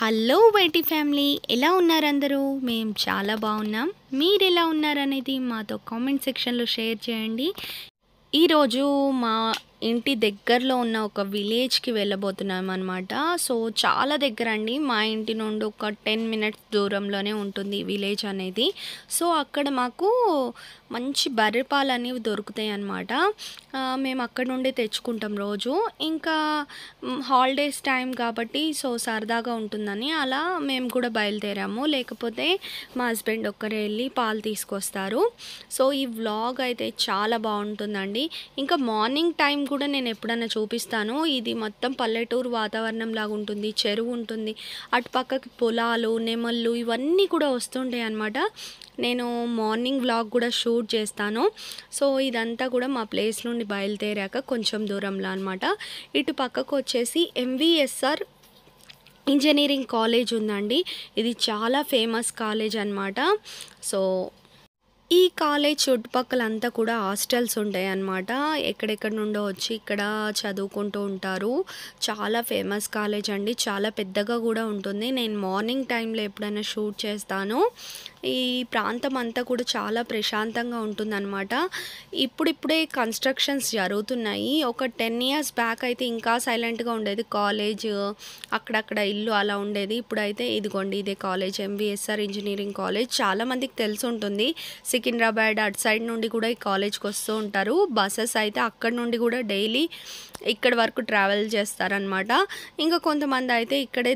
hello బయటి family ఎలా ఉన్నారు అందరూ మేము చాలా బాగున్నాం మీరు ఎలా ఉన్నారనేది మాతో కామెంట్ సెక్షన్లో షేర్ చేయండి ఈరోజు మా ఇంటి దగ్గరలో ఉన్న ఒక విలేజ్కి వెళ్ళబోతున్నాం అనమాట సో చాలా దగ్గర అండి మా ఇంటి నుండి ఒక టెన్ మినిట్స్ దూరంలోనే ఉంటుంది విలేజ్ అనేది సో అక్కడ మాకు మంచి బర్రె పాలు అనేవి దొరుకుతాయి అనమాట మేము అక్కడ నుండి తెచ్చుకుంటాం రోజు ఇంకా హాలిడేస్ టైం కాబట్టి సో సరదాగా ఉంటుందని అలా మేము కూడా బయలుదేరాము లేకపోతే మా హస్బెండ్ ఒక్కరే వెళ్ళి పాలు తీసుకొస్తారు సో ఈ వ్లాగ్ అయితే చాలా బాగుంటుందండి ఇంకా మార్నింగ్ టైం కూడా నేను ఎప్పుడన్నా చూపిస్తాను ఇది మొత్తం పల్లెటూరు వాతావరణం లాగా ఉంటుంది చెరువు ఉంటుంది అటు పక్కకి పొలాలు నెమళ్ళు ఇవన్నీ కూడా వస్తుంటాయి అనమాట నేను మార్నింగ్ వ్లాగ్ కూడా షూట్ చేస్తాను సో ఇదంతా కూడా మా ప్లేస్ నుండి బయలుదేరాక కొంచెం దూరంలో అనమాట ఇటు పక్కకు వచ్చేసి ఎంవిఎస్ఆర్ ఇంజనీరింగ్ కాలేజ్ ఉందండి ఇది చాలా ఫేమస్ కాలేజ్ అనమాట సో ఈ కాలేజ్ చుట్టుపక్కల అంతా కూడా హాస్టల్స్ ఉంటాయి అన్నమాట ఎక్కడెక్కడ నుండో వచ్చి ఇక్కడ చదువుకుంటూ ఉంటారు చాలా ఫేమస్ కాలేజ్ అండి చాలా పెద్దగా కూడా ఉంటుంది నేను మార్నింగ్ టైంలో ఎప్పుడైనా షూట్ చేస్తాను ఈ ప్రాంతం అంతా కూడా చాలా ప్రశాంతంగా ఉంటుందన్నమాట ఇప్పుడిప్పుడే కన్స్ట్రక్షన్స్ జరుగుతున్నాయి ఒక టెన్ ఇయర్స్ బ్యాక్ అయితే ఇంకా సైలెంట్గా ఉండేది కాలేజ్ అక్కడక్కడ ఇల్లు అలా ఉండేది ఇప్పుడైతే ఇదిగోండి ఇదే కాలేజ్ ఎంబీఎస్ఆర్ ఇంజనీరింగ్ కాలేజ్ చాలామందికి తెలిసి ఉంటుంది సిక్స్ సికింద్రాబాద్ అటు సైడ్ నుండి కూడా ఈ కాలేజ్కి వస్తూ ఉంటారు బస్సెస్ అయితే అక్కడ నుండి కూడా డైలీ ఇక్కడ వరకు ట్రావెల్ చేస్తారనమాట ఇంకా కొంతమంది అయితే ఇక్కడే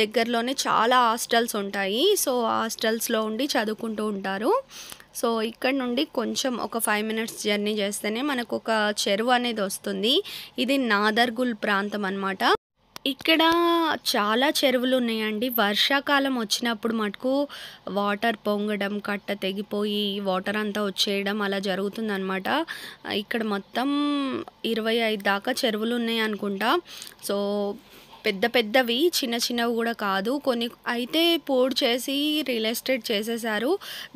దగ్గరలోనే చాలా హాస్టల్స్ ఉంటాయి సో హాస్టల్స్లో ఉండి చదువుకుంటూ ఉంటారు సో ఇక్కడ నుండి కొంచెం ఒక ఫైవ్ మినిట్స్ జర్నీ చేస్తేనే మనకు ఒక చెరువు అనేది వస్తుంది ఇది నాదర్గుల్ ప్రాంతం అనమాట ఇక్కడ చాలా చెరువులు ఉన్నాయండి వర్షాకాలం వచ్చినప్పుడు మటుకు వాటర్ పొంగడం కట్ట తెగిపోయి వాటర్ అంతా వచ్చేయడం అలా జరుగుతుందనమాట ఇక్కడ మొత్తం ఇరవై ఐదు దాకా చెరువులు ఉన్నాయి అనుకుంటా సో పెద్ద పెద్దవి చిన్న చిన్నవి కూడా కాదు కొన్ని అయితే పోడ్ చేసి రియల్ ఎస్టేట్ చేసేసారు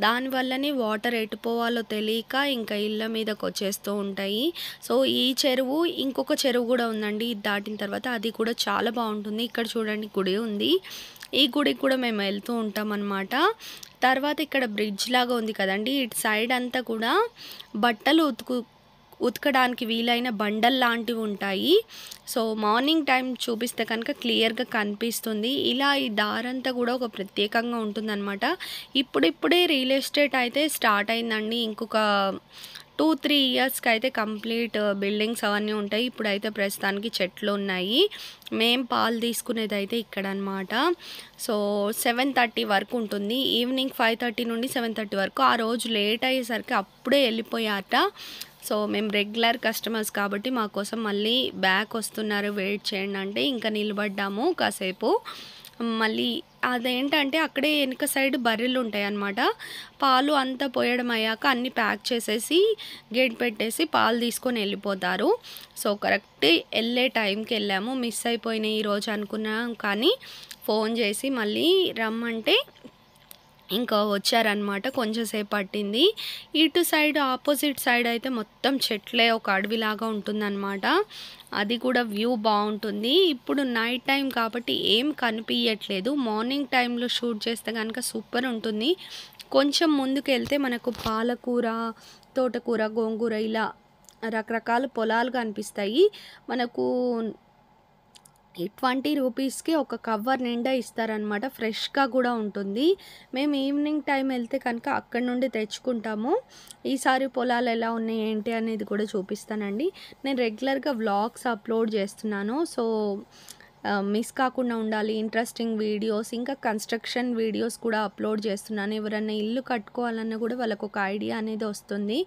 దానివల్లనే వాటర్ ఎటుపోవాలో తెలియక ఇంకా ఇళ్ళ మీదకి వచ్చేస్తూ ఉంటాయి సో ఈ చెరువు ఇంకొక చెరువు కూడా ఉందండి ఇది దాటిన తర్వాత అది కూడా చాలా బాగుంటుంది ఇక్కడ చూడండి గుడి ఉంది ఈ గుడికి కూడా మేము వెళ్తూ ఉంటాం అనమాట తర్వాత ఇక్కడ బ్రిడ్జ్ లాగా ఉంది కదండి ఇటు సైడ్ అంతా కూడా బట్టలు ఉతుకు ఉతకడానికి వీలైన బండల్ లాంటివి ఉంటాయి సో మార్నింగ్ టైం చూపిస్తే కనుక క్లియర్గా కనిపిస్తుంది ఇలా ఈ దారంతా కూడా ఒక ప్రత్యేకంగా ఉంటుందన్నమాట ఇప్పుడిప్పుడే రియల్ ఎస్టేట్ అయితే స్టార్ట్ అయిందండి ఇంకొక టూ త్రీ ఇయర్స్కి అయితే కంప్లీట్ బిల్డింగ్స్ అవన్నీ ఉంటాయి ఇప్పుడైతే ప్రస్తుతానికి చెట్లు ఉన్నాయి మేం పాలు తీసుకునేది అయితే ఇక్కడ అనమాట సో సెవెన్ థర్టీ వరకు ఉంటుంది ఈవినింగ్ ఫైవ్ థర్టీ నుండి సెవెన్ థర్టీ వరకు ఆ రోజు లేట్ అయ్యేసరికి అప్పుడే వెళ్ళిపోయాట సో మేము రెగ్యులర్ కస్టమర్స్ కాబట్టి మాకోసం మళ్ళీ బ్యాక్ వస్తున్నారు వెయిట్ చేయండి అంటే ఇంకా నిలబడ్డాము కాసేపు మళ్ళీ అదేంటంటే అక్కడే వెనుక సైడ్ బర్రెలు ఉంటాయి అన్నమాట పాలు అంతా పోయడం అయ్యాక అన్నీ ప్యాక్ చేసేసి గేట్ పెట్టేసి పాలు తీసుకొని వెళ్ళిపోతారు సో కరెక్ట్ వెళ్ళే టైంకి వెళ్ళాము మిస్ అయిపోయినాయి ఈరోజు అనుకున్నాం కానీ ఫోన్ చేసి మళ్ళీ రమ్మంటే ఇంకా వచ్చారనమాట కొంచెంసేపు పట్టింది ఇటు సైడ్ ఆపోజిట్ సైడ్ అయితే మొత్తం చెట్లే ఒక అడవిలాగా ఉంటుందన్నమాట అది కూడా వ్యూ బాగుంటుంది ఇప్పుడు నైట్ టైం కాబట్టి ఏం కనిపించట్లేదు మార్నింగ్ టైంలో షూట్ చేస్తే కనుక సూపర్ ఉంటుంది కొంచెం ముందుకు వెళ్తే మనకు పాలకూర తోటకూర గోంగూర ఇలా రకరకాల పొలాలు కనిపిస్తాయి మనకు మనకి ట్వంటీ రూపీస్కి ఒక కవర్ నిండా ఇస్తారనమాట ఫ్రెష్గా కూడా ఉంటుంది మేము ఈవినింగ్ టైం వెళ్తే కనుక అక్కడ నుండి తెచ్చుకుంటాము ఈసారి పొలాలు ఎలా ఉన్నాయి ఏంటి అనేది కూడా చూపిస్తానండి నేను రెగ్యులర్గా వ్లాగ్స్ అప్లోడ్ చేస్తున్నాను సో మిస్ కాకుండా ఉండాలి ఇంట్రెస్టింగ్ వీడియోస్ ఇంకా కన్స్ట్రక్షన్ వీడియోస్ కూడా అప్లోడ్ చేస్తున్నాను ఎవరైనా ఇల్లు కట్టుకోవాలన్నా కూడా వాళ్ళకు ఒక ఐడియా అనేది వస్తుంది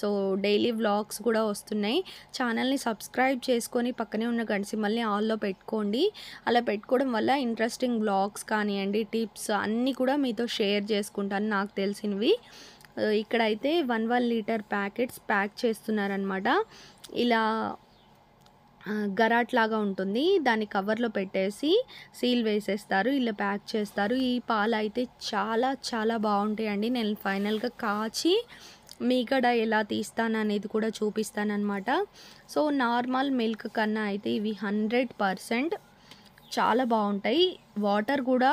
సో డైలీ వ్లాగ్స్ కూడా వస్తున్నాయి ఛానల్ని సబ్స్క్రైబ్ చేసుకొని పక్కనే ఉన్న గంట మళ్ళీ ఆల్లో పెట్టుకోండి అలా పెట్టుకోవడం వల్ల ఇంట్రెస్టింగ్ వ్లాగ్స్ కానివ్వండి టిప్స్ అన్నీ కూడా మీతో షేర్ చేసుకుంటాను నాకు తెలిసినవి ఇక్కడైతే one one litre packets pack చేస్తున్నారనమాట ఇలా గరాట్ లాగా ఉంటుంది దాన్ని కవర్లో పెట్టేసి సీల్ వేసేస్తారు ఇలా ప్యాక్ చేస్తారు ఈ పాలు అయితే చాలా చాలా బాగుంటాయండి నేను ఫైనల్గా కాచి మీకడ ఎలా తీస్తాననేది కూడా చూపిస్తానమాట సో నార్మల్ మిల్క్ కన్నా అయితే ఇవి హండ్రెడ్ పర్సెంట్ చాలా బాగుంటాయి వాటర్ కూడా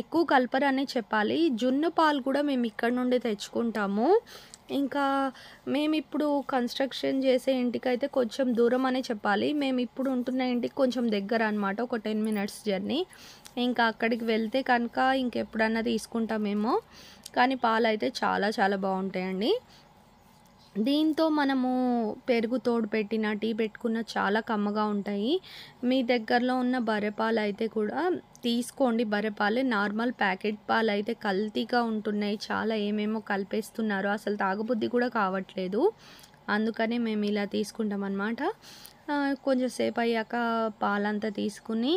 ఎక్కువ కలపరనే చెప్పాలి జున్ను పాలు కూడా మేము ఇక్కడ నుండి తెచ్చుకుంటాము ఇంకా మేము ఇప్పుడు కన్స్ట్రక్షన్ చేసే ఇంటికి అయితే కొంచెం దూరం అనే చెప్పాలి మేము ఇప్పుడు ఉంటున్న ఇంటికి కొంచెం దగ్గర అనమాట ఒక టెన్ మినిట్స్ జర్నీ ఇంకా అక్కడికి వెళ్తే కనుక ఇంకెప్పుడన్నా తీసుకుంటామేమో కానీ పాలు అయితే చాలా చాలా బాగుంటాయండి దీంతో మనము పెరుగు తోడు పెట్టిన టీ పెట్టుకున్న చాలా కమ్మగా ఉంటాయి మీ దగ్గరలో ఉన్న బర్రెపాలు అయితే కూడా తీసుకోండి బర్రెపాలే నార్మల్ ప్యాకెట్ పాలు అయితే కల్తీగా ఉంటున్నాయి చాలా ఏమేమో కలిపేస్తున్నారు అసలు తాగుబుద్ధి కూడా కావట్లేదు అందుకనే మేము ఇలా తీసుకుంటాం అన్నమాట కొంచెం సేపు అయ్యాక పాలంతా తీసుకుని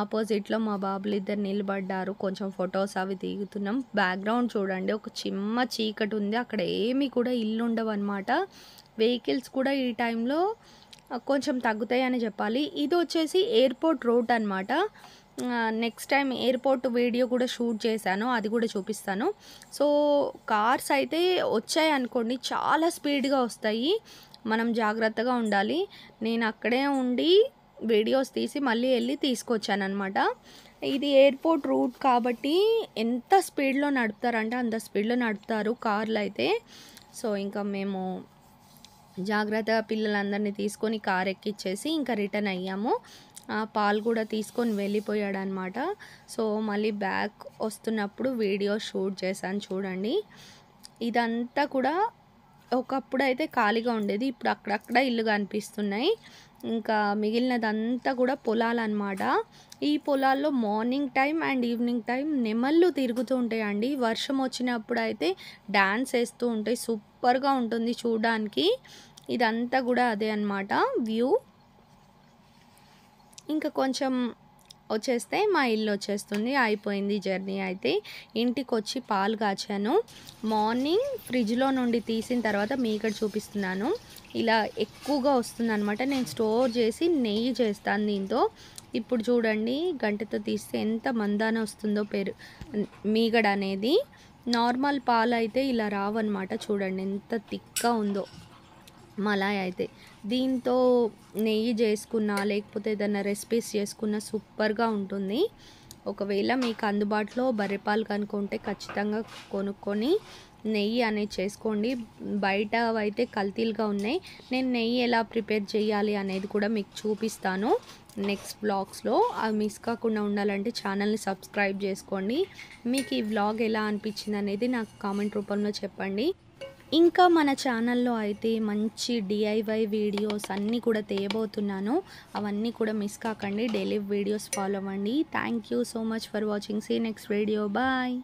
ఆపోజిట్లో మా బాబులు ఇద్దరు నిలబడ్డారు కొంచెం ఫొటోస్ అవి దిగుతున్నాం బ్యాక్గ్రౌండ్ చూడండి ఒక చిమ్మ చీకటి ఉంది అక్కడ ఏమీ కూడా ఇల్లు ఉండవన్నమాట వెహికల్స్ కూడా ఈ టైంలో కొంచెం తగ్గుతాయి అని చెప్పాలి ఇది వచ్చేసి ఎయిర్పోర్ట్ రోడ్ అనమాట నెక్స్ట్ టైం ఎయిర్పోర్ట్ వీడియో కూడా షూట్ చేశాను అది కూడా చూపిస్తాను సో కార్స్ అయితే వచ్చాయి అనుకోండి చాలా స్పీడ్గా వస్తాయి మనం జాగ్రత్తగా ఉండాలి నేను అక్కడే ఉండి వీడియోస్ తీసి మళ్ళీ వెళ్ళి తీసుకొచ్చానమాట ఇది ఎయిర్పోర్ట్ రూట్ కాబట్టి ఎంత స్పీడ్లో నడుపుతారంటే అంత స్పీడ్లో నడుపుతారు కార్లు అయితే సో ఇంకా మేము జాగ్రత్తగా పిల్లలందరినీ తీసుకొని కార్ ఎక్కిచ్చేసి ఇంకా రిటర్న్ అయ్యాము పాలు కూడా తీసుకొని వెళ్ళిపోయాడు అనమాట సో మళ్ళీ బ్యాక్ వస్తున్నప్పుడు వీడియో షూట్ చేశాను చూడండి ఇదంతా కూడా ఒకప్పుడు అయితే ఖాళీగా ఉండేది ఇప్పుడు అక్కడక్కడ ఇల్లు కనిపిస్తున్నాయి ఇంకా మిగిలినదంతా కూడా పొలాలన్నమాట ఈ పొలాల్లో morning time and evening time నెమళ్ళు తిరుగుతూ ఉంటాయండి వర్షం వచ్చినప్పుడు అయితే డ్యాన్స్ వేస్తూ ఉంటాయి సూపర్గా ఉంటుంది చూడడానికి ఇదంతా కూడా అదే అనమాట వ్యూ ఇంకా కొంచెం వచ్చేస్తే మా ఇల్లు వచ్చేస్తుంది అయిపోయింది జర్నీ అయితే ఇంటికి వచ్చి పాలు కాచాను మార్నింగ్ ఫ్రిడ్జ్లో నుండి తీసిన తర్వాత మీ ఇక్కడ చూపిస్తున్నాను ఇలా ఎక్కువగా వస్తుంది అనమాట నేను స్టోర్ చేసి నెయ్యి చేస్తాను దీంతో ఇప్పుడు చూడండి గంటతో తీస్తే ఎంత మందాన వస్తుందో పేరు మీగడ అనేది నార్మల్ పాలు అయితే ఇలా రావన్నమాట చూడండి ఎంత తిక్గా ఉందో మలాయ్ అయితే దీంతో నెయ్యి చేసుకున్నా లేకపోతే ఏదైనా రెసిపీస్ చేసుకున్నా సూపర్గా ఉంటుంది ఒకవేళ మీకు అందుబాటులో బర్రెపాలు కనుక్కుంటే ఖచ్చితంగా కొనుక్కొని నెయ్యి అనేది చేసుకోండి బయట అయితే కల్తీలుగా ఉన్నాయి నేను నెయ్యి ఎలా ప్రిపేర్ చేయాలి అనేది కూడా మీకు చూపిస్తాను నెక్స్ట్ బ్లాగ్స్లో అవి మిస్ కాకుండా ఉండాలంటే ఛానల్ని సబ్స్క్రైబ్ చేసుకోండి మీకు ఈ వ్లాగ్ ఎలా అనిపించింది అనేది నాకు కామెంట్ రూపంలో చెప్పండి ఇంకా మన ఛానల్లో అయితే మంచి డిఐవై వీడియోస్ అన్నీ కూడా తేయబోతున్నాను అవన్నీ కూడా మిస్ కాకండి డైలీ వీడియోస్ ఫాలో అవ్వండి thank so much for watching see next video bye